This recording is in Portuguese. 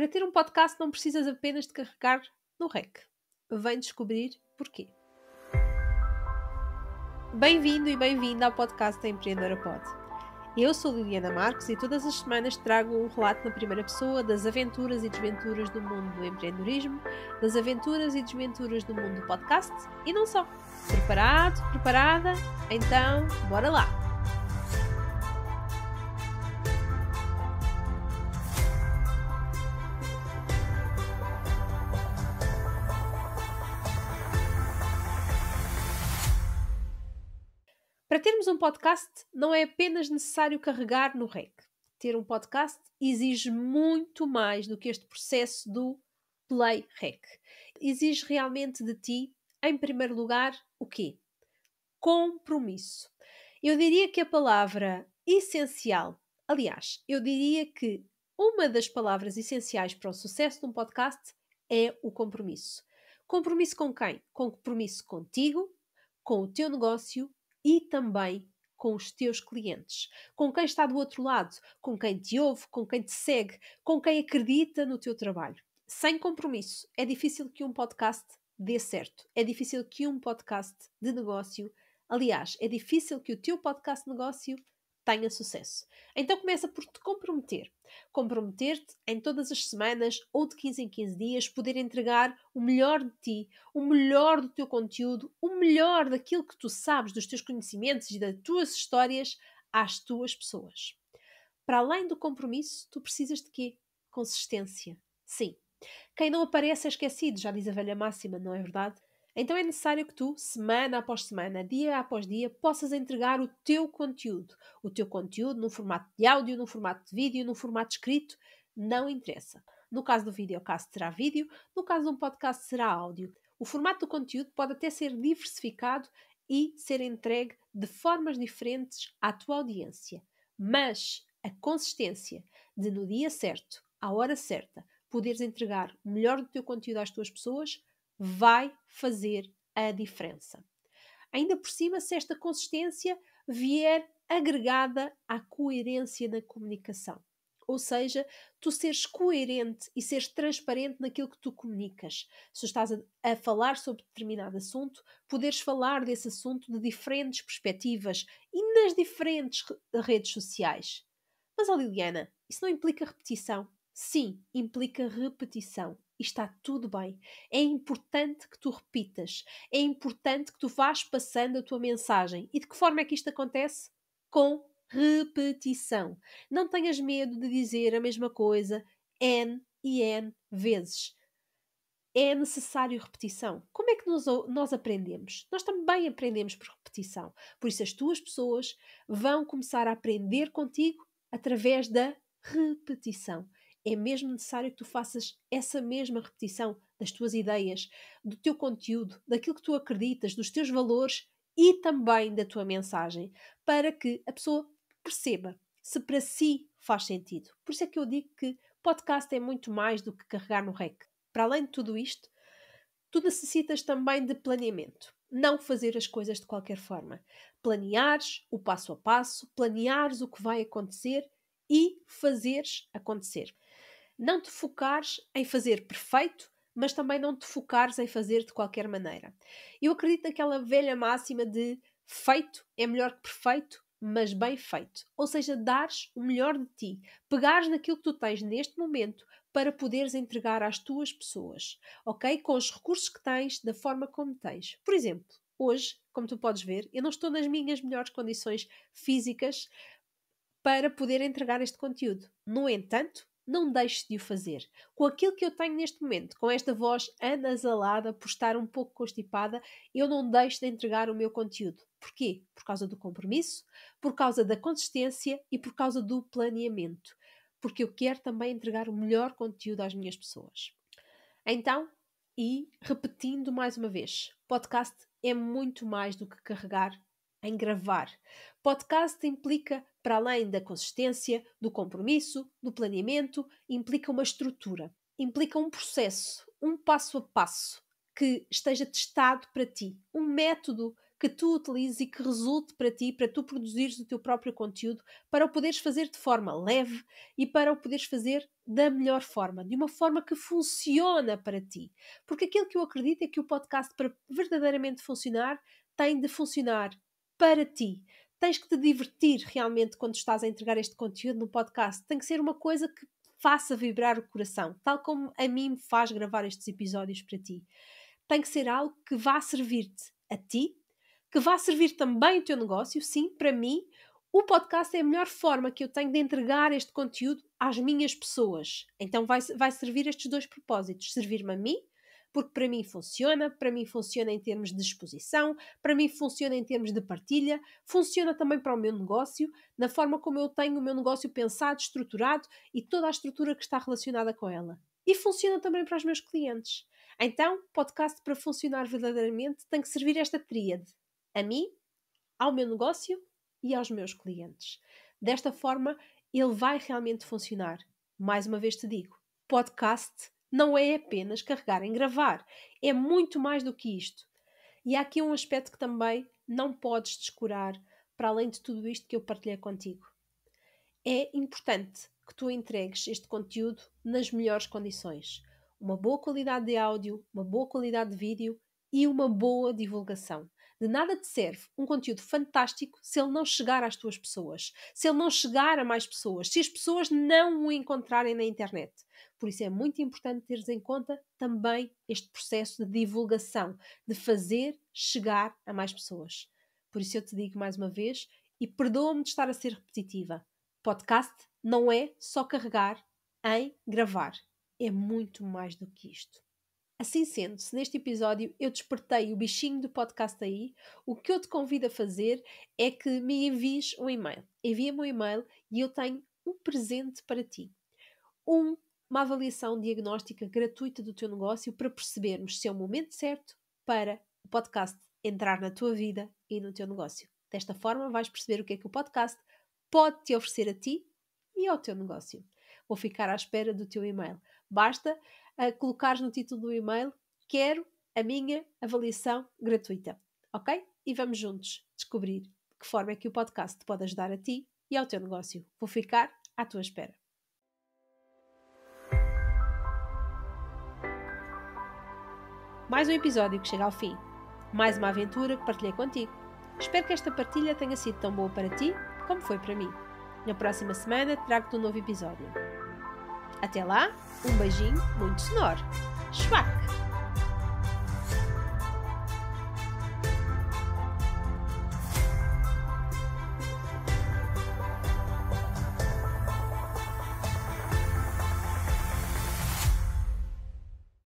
Para ter um podcast não precisas apenas de carregar no REC. Vem descobrir porquê. Bem-vindo e bem-vinda ao podcast da Empreendedora Pod. Eu sou Liliana Marques e todas as semanas trago um relato na primeira pessoa das aventuras e desventuras do mundo do empreendedorismo, das aventuras e desventuras do mundo do podcast e não só. Preparado? Preparada? Então, bora lá! Para termos um podcast, não é apenas necessário carregar no REC. Ter um podcast exige muito mais do que este processo do Play REC. Exige realmente de ti, em primeiro lugar, o quê? Compromisso. Eu diria que a palavra essencial, aliás, eu diria que uma das palavras essenciais para o sucesso de um podcast é o compromisso. Compromisso com quem? Compromisso contigo, com o teu negócio e também com os teus clientes, com quem está do outro lado, com quem te ouve, com quem te segue, com quem acredita no teu trabalho. Sem compromisso, é difícil que um podcast dê certo, é difícil que um podcast de negócio, aliás, é difícil que o teu podcast de negócio tenha sucesso. Então começa por te comprometer. Comprometer-te em todas as semanas ou de 15 em 15 dias poder entregar o melhor de ti, o melhor do teu conteúdo, o melhor daquilo que tu sabes, dos teus conhecimentos e das tuas histórias às tuas pessoas. Para além do compromisso, tu precisas de quê? Consistência. Sim. Quem não aparece é esquecido, já diz a velha máxima, não é verdade? Então é necessário que tu, semana após semana, dia após dia, possas entregar o teu conteúdo. O teu conteúdo num formato de áudio, num formato de vídeo, num formato escrito, não interessa. No caso do vídeo, o caso será vídeo, no caso de um podcast será áudio. O formato do conteúdo pode até ser diversificado e ser entregue de formas diferentes à tua audiência. Mas a consistência de no dia certo, à hora certa, poderes entregar o melhor do teu conteúdo às tuas pessoas vai fazer a diferença. Ainda por cima, se esta consistência vier agregada à coerência na comunicação. Ou seja, tu seres coerente e seres transparente naquilo que tu comunicas. Se estás a, a falar sobre determinado assunto, poderes falar desse assunto de diferentes perspectivas e nas diferentes redes sociais. Mas, oh Liliana, isso não implica repetição? Sim, implica repetição e está tudo bem. É importante que tu repitas, é importante que tu vás passando a tua mensagem. E de que forma é que isto acontece? Com repetição. Não tenhas medo de dizer a mesma coisa N e N vezes. É necessário repetição. Como é que nós, nós aprendemos? Nós também aprendemos por repetição. Por isso, as tuas pessoas vão começar a aprender contigo através da repetição é mesmo necessário que tu faças essa mesma repetição das tuas ideias, do teu conteúdo, daquilo que tu acreditas, dos teus valores e também da tua mensagem, para que a pessoa perceba se para si faz sentido. Por isso é que eu digo que podcast é muito mais do que carregar no rec. Para além de tudo isto, tu necessitas também de planeamento. Não fazer as coisas de qualquer forma. Planeares o passo a passo, planeares o que vai acontecer e fazeres acontecer não te focares em fazer perfeito, mas também não te focares em fazer de qualquer maneira. Eu acredito naquela velha máxima de feito é melhor que perfeito, mas bem feito. Ou seja, dares o melhor de ti, pegares naquilo que tu tens neste momento para poderes entregar às tuas pessoas, ok? Com os recursos que tens, da forma como tens. Por exemplo, hoje, como tu podes ver, eu não estou nas minhas melhores condições físicas para poder entregar este conteúdo. No entanto, não deixe de o fazer. Com aquilo que eu tenho neste momento, com esta voz anasalada, por estar um pouco constipada, eu não deixo de entregar o meu conteúdo. Porquê? Por causa do compromisso, por causa da consistência e por causa do planeamento. Porque eu quero também entregar o melhor conteúdo às minhas pessoas. Então, e repetindo mais uma vez, podcast é muito mais do que carregar em gravar. Podcast implica, para além da consistência, do compromisso, do planeamento, implica uma estrutura, implica um processo, um passo a passo que esteja testado para ti, um método que tu utilizes e que resulte para ti, para tu produzires o teu próprio conteúdo, para o poderes fazer de forma leve e para o poderes fazer da melhor forma, de uma forma que funciona para ti. Porque aquilo que eu acredito é que o podcast, para verdadeiramente funcionar, tem de funcionar para ti. Tens que te divertir realmente quando estás a entregar este conteúdo no podcast. Tem que ser uma coisa que faça vibrar o coração, tal como a mim me faz gravar estes episódios para ti. Tem que ser algo que vá servir-te a ti, que vá servir também o teu negócio, sim, para mim. O podcast é a melhor forma que eu tenho de entregar este conteúdo às minhas pessoas. Então vai, vai servir estes dois propósitos: servir-me a mim porque para mim funciona, para mim funciona em termos de exposição, para mim funciona em termos de partilha, funciona também para o meu negócio, na forma como eu tenho o meu negócio pensado, estruturado e toda a estrutura que está relacionada com ela. E funciona também para os meus clientes. Então, podcast para funcionar verdadeiramente tem que servir esta tríade: a mim, ao meu negócio e aos meus clientes. Desta forma, ele vai realmente funcionar. Mais uma vez te digo: podcast não é apenas carregar em gravar, é muito mais do que isto. E há aqui um aspecto que também não podes descurar, para além de tudo isto que eu partilhei contigo. É importante que tu entregues este conteúdo nas melhores condições. Uma boa qualidade de áudio, uma boa qualidade de vídeo e uma boa divulgação. De nada te serve um conteúdo fantástico se ele não chegar às tuas pessoas, se ele não chegar a mais pessoas, se as pessoas não o encontrarem na internet. Por isso é muito importante teres em conta também este processo de divulgação, de fazer chegar a mais pessoas. Por isso eu te digo mais uma vez e perdoa-me de estar a ser repetitiva. Podcast não é só carregar em gravar. É muito mais do que isto. Assim sendo, se neste episódio eu despertei o bichinho do podcast aí, o que eu te convido a fazer é que me envies um e-mail. Envia-me um e-mail e eu tenho um presente para ti. Um uma avaliação diagnóstica gratuita do teu negócio para percebermos se é o momento certo para o podcast entrar na tua vida e no teu negócio. Desta forma, vais perceber o que é que o podcast pode te oferecer a ti e ao teu negócio. Vou ficar à espera do teu e-mail. Basta uh, eh, colocares no título do e-mail: Quero a minha avaliação gratuita. Ok? E vamos juntos descobrir de que forma é que o podcast pode ajudar a ti e ao teu negócio. Vou ficar à tua espera. Mais um episódio que chega ao fim. Mais uma aventura que partilhei contigo. Espero que esta partilha tenha sido tão boa para ti como foi para mim. Na próxima semana trago-te um novo episódio. Até lá, um beijinho muito sonoro. Schwack!